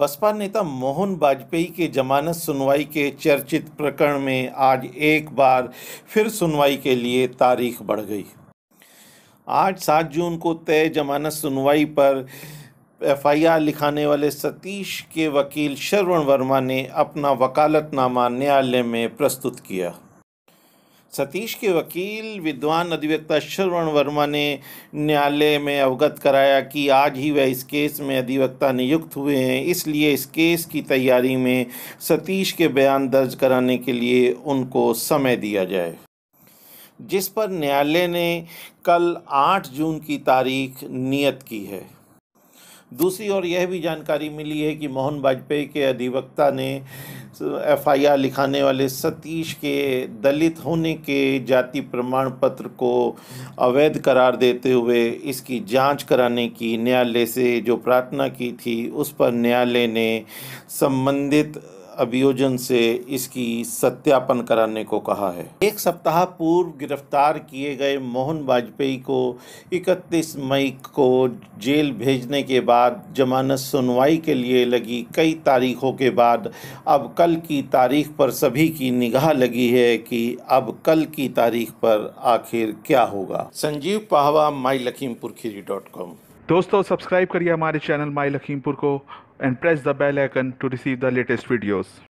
बसपा नेता मोहन वाजपेयी के जमानत सुनवाई के चर्चित प्रकरण में आज एक बार फिर सुनवाई के लिए तारीख बढ़ गई आज सात जून को तय जमानत सुनवाई पर एफआईआर लिखाने वाले सतीश के वकील श्रवण वर्मा ने अपना वकालतनामा न्यायालय में प्रस्तुत किया सतीश के वकील विद्वान अधिवक्ता श्रवण वर्मा ने न्यायालय में अवगत कराया कि आज ही वह इस केस में अधिवक्ता नियुक्त हुए हैं इसलिए इस केस की तैयारी में सतीश के बयान दर्ज कराने के लिए उनको समय दिया जाए जिस पर न्यायालय ने कल 8 जून की तारीख नियत की है दूसरी ओर यह भी जानकारी मिली है कि मोहन वाजपेयी के अधिवक्ता ने एफआईआर लिखाने वाले सतीश के दलित होने के जाति प्रमाण पत्र को अवैध करार देते हुए इसकी जांच कराने की न्यायालय से जो प्रार्थना की थी उस पर न्यायालय ने संबंधित अभियोजन से इसकी सत्यापन कराने को कहा है एक सप्ताह पूर्व गिरफ्तार किए गए मोहन वाजपेयी को 31 मई को जेल भेजने के बाद जमानत सुनवाई के लिए लगी कई तारीखों के बाद अब कल की तारीख पर सभी की निगाह लगी है कि अब कल की तारीख पर आखिर क्या होगा Sanjeev Pahwa my Lakhimpur Kheri dot com दोस्तों सब्सक्राइब करिए हमारे चैनल माई लखीमपुर को and press the bell icon to receive the latest videos